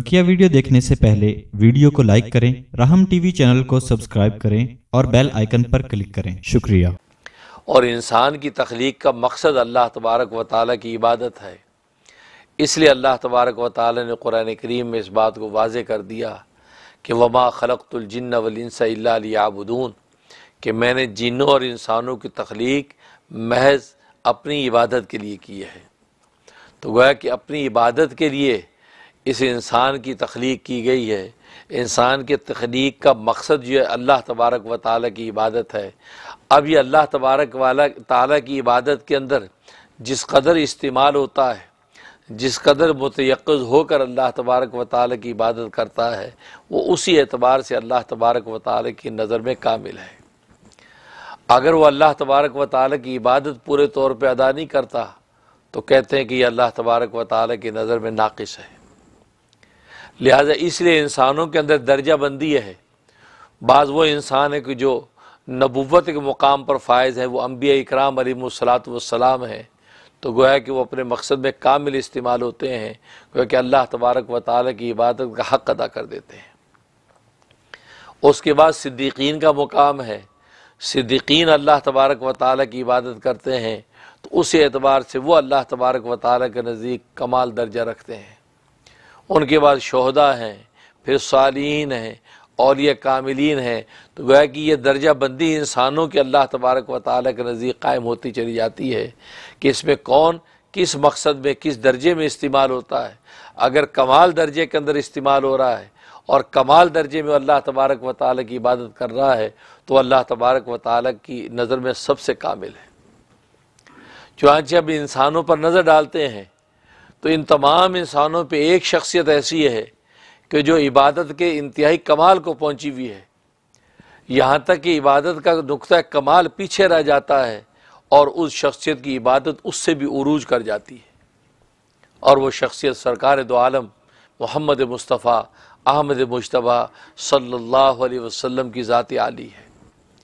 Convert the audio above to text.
बकिया वीडियो देखने से पहले वीडियो को लाइक करें राहम टीवी चैनल को सब्सक्राइब करें और बेल आइकन पर क्लिक करें शुक्रिया और इंसान की तख्लीक का मकसद अल्लाह तबारक व ताली की इबादत है इसलिए अल्लाह तबारक व ताली ने कुरान करीम में इस बात को वाज कर दिया कि वमा खलकतुलजन्न वलिनसाबुदून कि मैंने जिनों और इंसानों की तख्लीक महज अपनी इबादत के लिए की है तो गोया कि अपनी इबादत के लिए इस इंसान की तख्लीक की गई है इंसान के तख्लीक का मकसद जो है अल्लाह तबारक व ताल की इबादत है अब ये अल्लाह तबारक वाला ताला की इबादत के अंदर जिस कदर इस्तेमाल होता है जिस कदर मतयक़ होकर अल्लाह तबारक व ताल की इबादत करता है वो उसी एतबार से अल्लाह तबारक व ताली की नज़र में कामिल है अगर वो अल्लाह तबारक व ताल की इबादत पूरे तौर पर अदा नहीं करता तो कहते हैं कि अल्लाह तबारक व ताल की नज़र में नाकस है लिहाजा इसलिए इंसानों के अंदर दर्जा बंदी है बाज़ वो इंसान है कि जो नबूत के मुकाम पर फायज़ है वो अम्बिया इकराम अलीसलात वसलाम है तो गोया कि वो अपने मकसद में कामिल इस्तेमाल होते हैं गोया कि अल्लाह तबारक व ताल की इबादत का हक़ अदा कर देते हैं उसके बाद सिद्दीकीन का मुकाम है सिद्दीकीन अल्लाह तबारक व ताल की इबादत करते हैं तो उस एतबार से वो अल्लाह तबारक व ताल के नज़दीक कमाल दर्जा रखते हैं उनके बाद शहदा हैं फिर सालीन हैं और ये कामिलीन हैं तो गोया कि यह दर्जा बंदी इंसानों के अल्लाह तबारक व ताल के नज़दीक कायम होती चली जाती है कि इसमें कौन किस मकसद में किस दर्जे में इस्तेमाल होता है अगर कमाल दर्जे के अंदर इस्तेमाल हो रहा है और कमाल दर्जे में अल्लाह तबारक व ताल की इबादत कर रहा है तो अल्लाह तबारक व ताल की नज़र में सबसे कामिल है चुनाचे अब इंसानों पर नज़र डालते हैं तो इन तमाम इंसानों पर एक शख्सियत ऐसी है कि जो इबादत के इंतहाई कमाल को पहुँची हुई है यहाँ तक कि इबादत का नुकता कमाल पीछे रह जाता है और उस शख्सियत की इबादत उससे भी उरूज कर जाती है और वह शख्सियत सरकार दो आलम मोहम्मद मुस्तफ़ा अहमद मुशतबा सल्ला वसलम की ज़ाती आली है